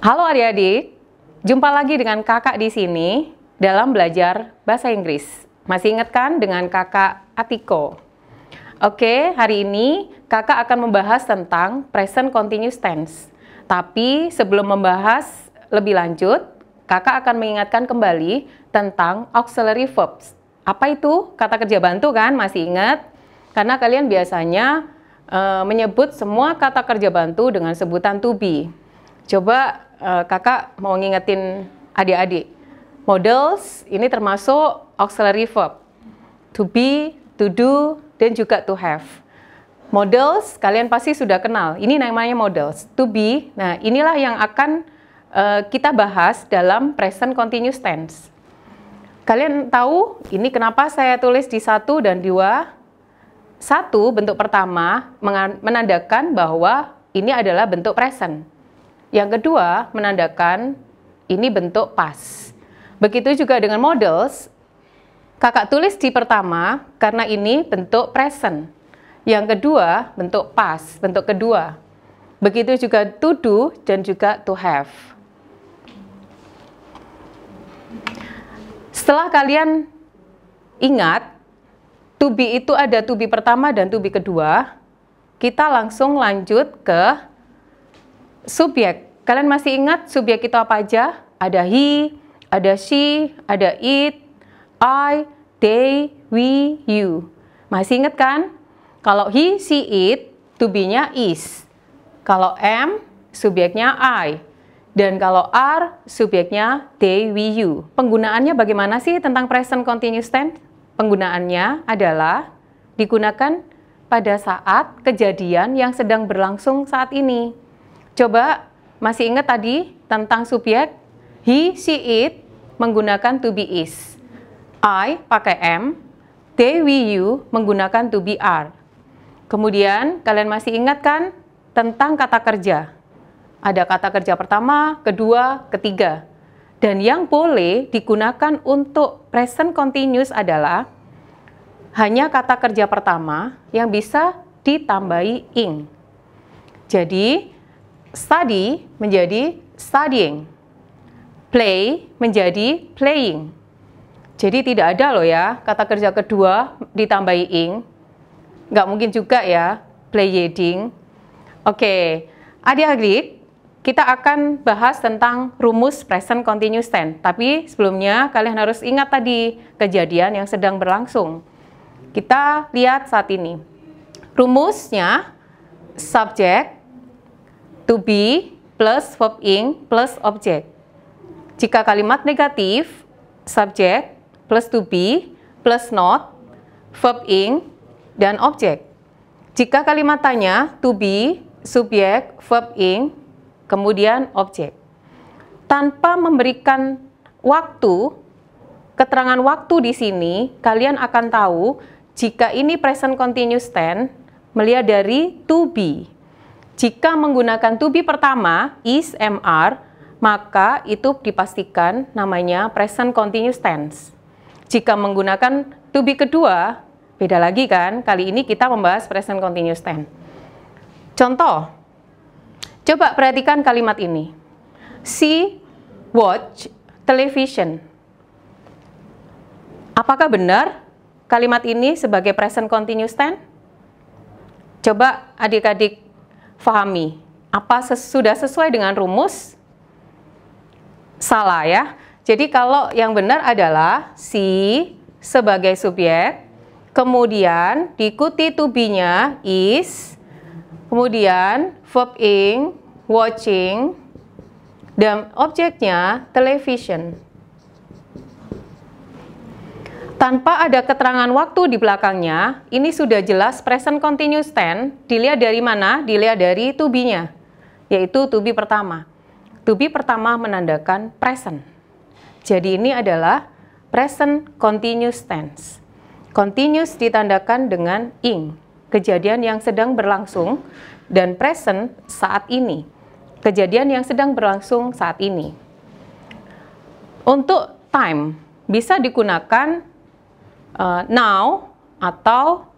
Halo adik-adik, jumpa lagi dengan kakak di sini dalam belajar bahasa Inggris. Masih ingat kan dengan kakak Atiko? Oke, hari ini kakak akan membahas tentang present continuous tense. Tapi sebelum membahas lebih lanjut, kakak akan mengingatkan kembali tentang auxiliary verbs. Apa itu? Kata kerja bantu kan? Masih ingat? Karena kalian biasanya uh, menyebut semua kata kerja bantu dengan sebutan to be. Coba uh, kakak mau ngingetin adik-adik. Models ini termasuk auxiliary verb. To be, to do, dan juga to have. Models, kalian pasti sudah kenal. Ini namanya models. To be, nah inilah yang akan uh, kita bahas dalam present continuous tense. Kalian tahu ini kenapa saya tulis di satu dan dua? Satu, bentuk pertama menandakan bahwa ini adalah bentuk present yang kedua, menandakan ini bentuk pas. Begitu juga dengan models, kakak tulis di pertama karena ini bentuk present. Yang kedua, bentuk pas, bentuk kedua. Begitu juga to do dan juga to have. Setelah kalian ingat, to be itu ada to be pertama dan to be kedua, kita langsung lanjut ke Subjek. Kalian masih ingat subjek itu apa aja? Ada he, ada she, ada it, I, they, we, you. Masih ingat kan? Kalau he, she, it, to be-nya is. Kalau am, subjeknya I. Dan kalau are, subjeknya they, we, you. Penggunaannya bagaimana sih tentang present continuous tense? Penggunaannya adalah digunakan pada saat kejadian yang sedang berlangsung saat ini. Coba masih ingat tadi tentang subjek he, she, it menggunakan to be is. I pakai am, they, we, you menggunakan to be are. Kemudian kalian masih ingat kan tentang kata kerja? Ada kata kerja pertama, kedua, ketiga. Dan yang boleh digunakan untuk present continuous adalah hanya kata kerja pertama yang bisa ditambahi ing. Jadi, study menjadi studying, play menjadi playing. Jadi tidak ada loh ya kata kerja kedua ditambahi ing. Nggak mungkin juga ya playing. Oke, adik-adik kita akan bahas tentang rumus present continuous tense. Tapi sebelumnya kalian harus ingat tadi kejadian yang sedang berlangsung. Kita lihat saat ini. Rumusnya subject to be plus verb ing plus objek. Jika kalimat negatif, subjek plus to be plus not, verb ing, dan objek. Jika kalimat tanya to be, subjek, verb ing, kemudian objek. Tanpa memberikan waktu, keterangan waktu di sini, kalian akan tahu jika ini present continuous tense melihat dari to be. Jika menggunakan to pertama, is MR, maka itu dipastikan namanya present continuous tense. Jika menggunakan to kedua, beda lagi kan? Kali ini kita membahas present continuous tense. Contoh, coba perhatikan kalimat ini. See, watch, television. Apakah benar kalimat ini sebagai present continuous tense? Coba adik-adik fahami. Apa ses sudah sesuai dengan rumus? Salah ya. Jadi kalau yang benar adalah si sebagai subjek, kemudian diikuti to be-nya is, kemudian verb ing, watching, dan objeknya television tanpa ada keterangan waktu di belakangnya, ini sudah jelas present continuous tense dilihat dari mana? Dilihat dari to be-nya, yaitu to be pertama. To be pertama menandakan present. Jadi ini adalah present continuous tense. Continuous ditandakan dengan ing, kejadian yang sedang berlangsung, dan present saat ini, kejadian yang sedang berlangsung saat ini. Untuk time, bisa digunakan uh, now atau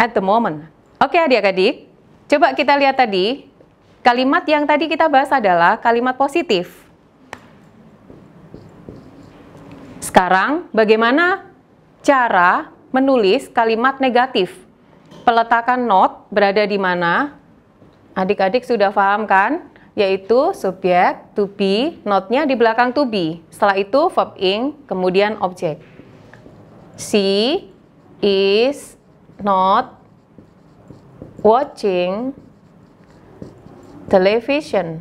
at the moment. Oke okay, adik-adik, coba kita lihat tadi. Kalimat yang tadi kita bahas adalah kalimat positif. Sekarang, bagaimana cara menulis kalimat negatif? Peletakan not berada di mana? Adik-adik sudah paham kan? yaitu subjek, to be, notnya di belakang to be. Setelah itu verb ing, kemudian objek. She is not watching television.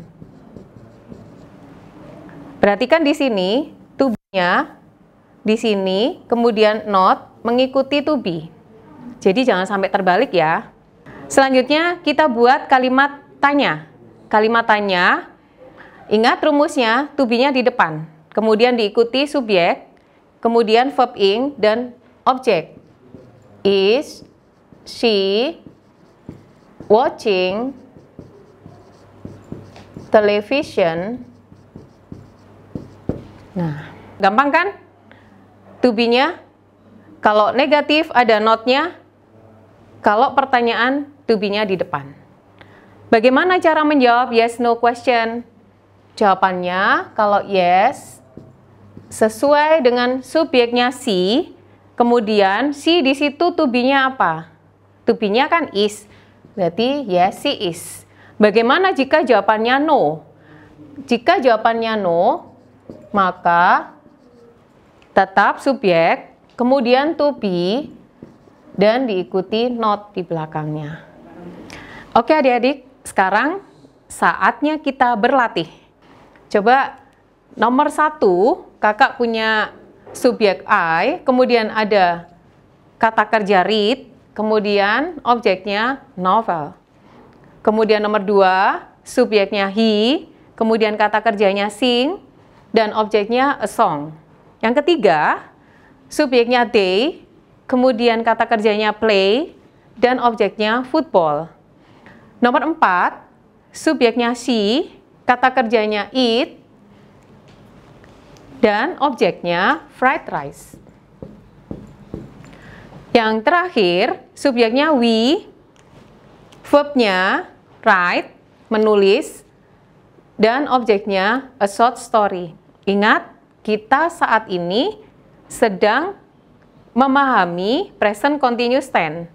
Perhatikan di sini tubuhnya di sini kemudian not mengikuti to be. Jadi jangan sampai terbalik ya. Selanjutnya kita buat kalimat tanya. Kalimat tanya ingat rumusnya to be-nya di depan. Kemudian diikuti subjek kemudian verb ing dan objek. Is she watching television? Nah, gampang kan? To be-nya kalau negatif ada not-nya. Kalau pertanyaan to be-nya di depan. Bagaimana cara menjawab yes no question? Jawabannya kalau yes sesuai dengan subjeknya si, kemudian si di situ tubinya apa? Tubinya kan is. Berarti ya yes, si is. Bagaimana jika jawabannya no? Jika jawabannya no, maka tetap subjek, kemudian to dan diikuti not di belakangnya. Oke adik-adik, sekarang saatnya kita berlatih. Coba nomor satu, kakak punya subjek I, kemudian ada kata kerja read, kemudian objeknya novel. Kemudian nomor dua, subjeknya he, kemudian kata kerjanya sing, dan objeknya a song. Yang ketiga, subjeknya they, kemudian kata kerjanya play, dan objeknya football. Nomor empat, subjeknya she, kata kerjanya it, dan objeknya fried rice. Yang terakhir, subjeknya we, verbnya write, menulis, dan objeknya a short story. Ingat, kita saat ini sedang memahami present continuous tense.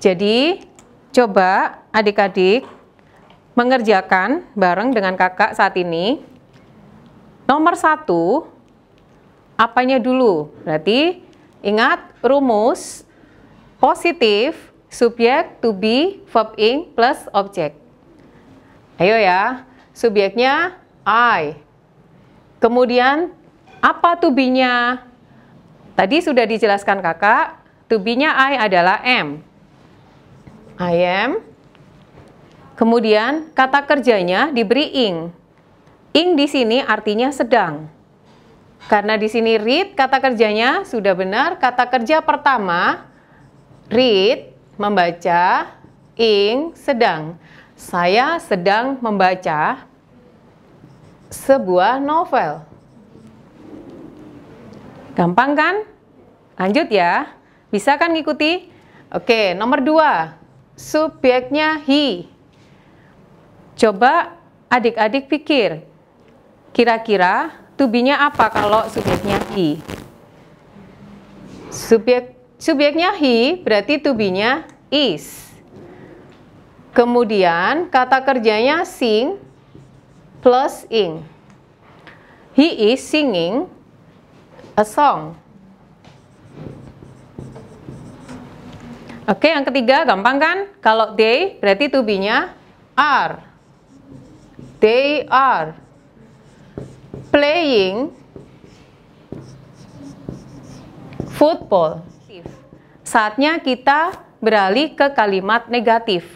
Jadi, coba adik-adik mengerjakan bareng dengan kakak saat ini Nomor satu, apanya dulu? Berarti ingat rumus positif subjek to be verb ing plus objek. Ayo ya, subjeknya I. Kemudian apa to be-nya? Tadi sudah dijelaskan kakak, to be-nya I adalah am. I am. Kemudian kata kerjanya diberi ing. In di sini artinya sedang. Karena di sini read kata kerjanya sudah benar, kata kerja pertama read membaca, ing sedang. Saya sedang membaca sebuah novel. Gampang kan? Lanjut ya. Bisa kan ngikuti? Oke, nomor dua. Subjeknya he. Coba adik-adik pikir, Kira-kira tubinya apa kalau subjeknya he? Subjek subjeknya he berarti tubinya is. Kemudian kata kerjanya sing plus ing. He is singing a song. Oke, yang ketiga gampang kan? Kalau they berarti tubinya be-nya are. They are playing football. Saatnya kita beralih ke kalimat negatif.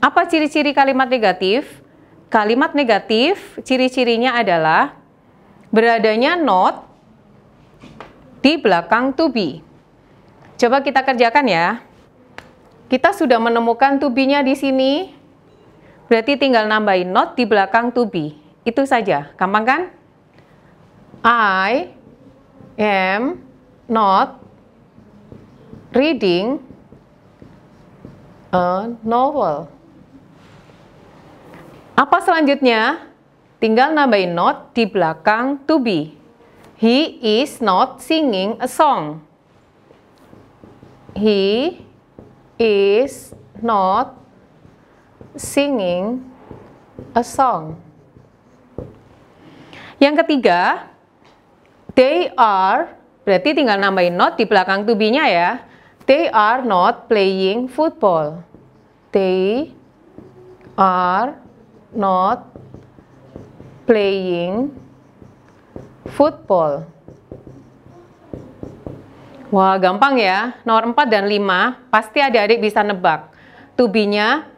Apa ciri-ciri kalimat negatif? Kalimat negatif ciri-cirinya adalah beradanya not di belakang to be. Coba kita kerjakan ya. Kita sudah menemukan to be-nya di sini. Berarti tinggal nambahin not di belakang to be. Itu saja. Gampang kan? I am not reading a novel. Apa selanjutnya? Tinggal nambahin not di belakang to be. He is not singing a song. He is not singing a song. Yang ketiga, They are, berarti tinggal nambahin not di belakang to be-nya ya. They are not playing football. They are not playing football. Wah, gampang ya. Nomor 4 dan 5 pasti adik-adik bisa nebak. To be-nya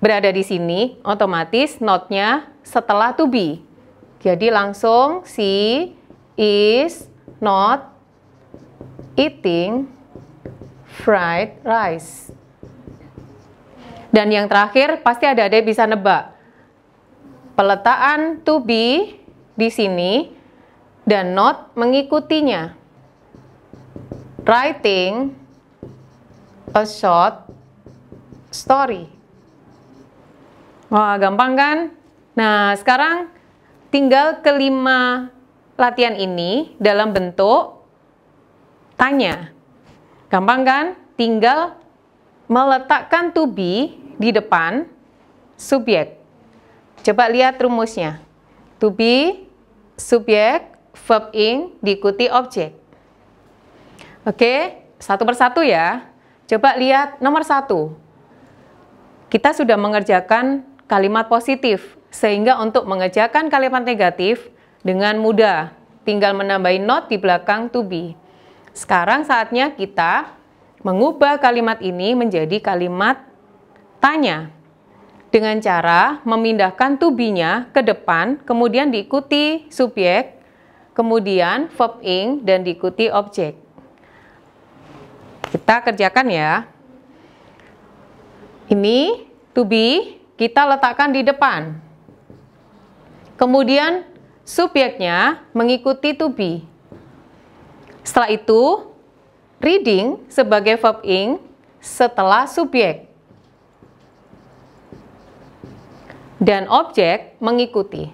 berada di sini, otomatis not-nya setelah to be. Jadi langsung si is not eating fried rice. Dan yang terakhir, pasti ada ada bisa nebak. Peletaan to be di sini dan not mengikutinya. Writing a short story. Wah, gampang kan? Nah, sekarang tinggal kelima latihan ini dalam bentuk tanya. Gampang kan? Tinggal meletakkan to be di depan subjek. Coba lihat rumusnya. To be, subjek, verb ing, diikuti objek. Oke, satu persatu ya. Coba lihat nomor satu. Kita sudah mengerjakan kalimat positif, sehingga untuk mengerjakan kalimat negatif, dengan mudah. Tinggal menambahin not di belakang to be. Sekarang saatnya kita mengubah kalimat ini menjadi kalimat tanya. Dengan cara memindahkan to be-nya ke depan, kemudian diikuti subjek, kemudian verb ing, dan diikuti objek. Kita kerjakan ya. Ini to be kita letakkan di depan. Kemudian Subjeknya mengikuti to be. Setelah itu, reading sebagai verb ing setelah subjek. Dan objek mengikuti.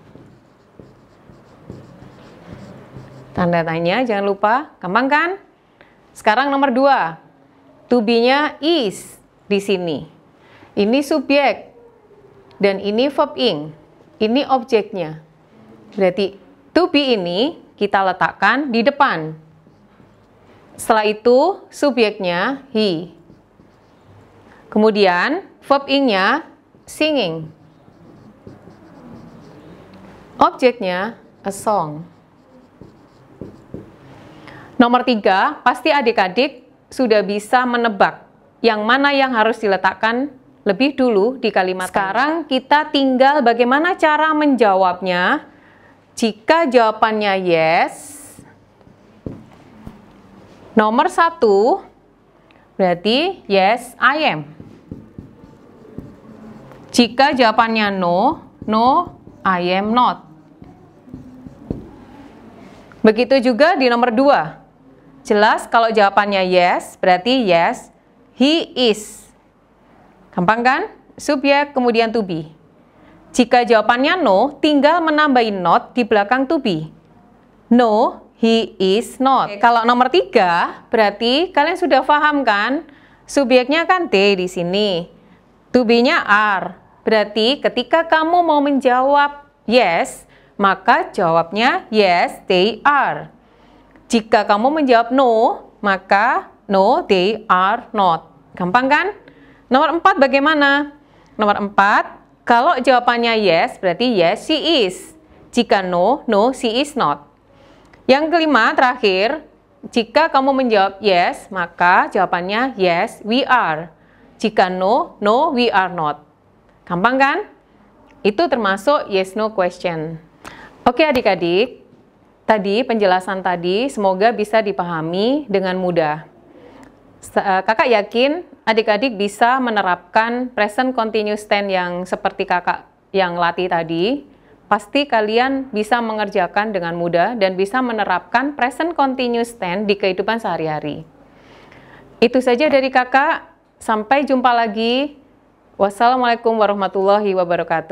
Tanda tanya jangan lupa, gampang kan? Sekarang nomor dua, to be-nya is di sini. Ini subjek dan ini verb ing. Ini objeknya. Berarti to be ini kita letakkan di depan. Setelah itu subjeknya he. Kemudian verb ing-nya singing. Objeknya a song. Nomor tiga, pasti adik-adik sudah bisa menebak yang mana yang harus diletakkan lebih dulu di kalimat. Sekarang kita tinggal bagaimana cara menjawabnya jika jawabannya yes, nomor satu berarti yes, I am. Jika jawabannya no, no, I am not. Begitu juga di nomor dua. Jelas kalau jawabannya yes, berarti yes, he is. Gampang kan? Subjek ya, kemudian to be. Jika jawabannya no, tinggal menambahin not di belakang to be. No, he is not. Okay. Kalau nomor tiga, berarti kalian sudah paham kan? Subjeknya kan D di sini. To be-nya are. Berarti ketika kamu mau menjawab yes, maka jawabnya yes, they are. Jika kamu menjawab no, maka no, they are not. Gampang kan? Nomor empat bagaimana? Nomor empat, kalau jawabannya yes, berarti yes, she is. Jika no, no, she is not. Yang kelima, terakhir, jika kamu menjawab yes, maka jawabannya yes, we are. Jika no, no, we are not. Gampang kan? Itu termasuk yes no question. Oke adik-adik, tadi penjelasan tadi semoga bisa dipahami dengan mudah. Eh, kakak yakin adik-adik bisa menerapkan present continuous tense yang seperti kakak yang latih tadi, pasti kalian bisa mengerjakan dengan mudah dan bisa menerapkan present continuous tense di kehidupan sehari-hari. Itu saja dari kakak, sampai jumpa lagi. Wassalamualaikum warahmatullahi wabarakatuh.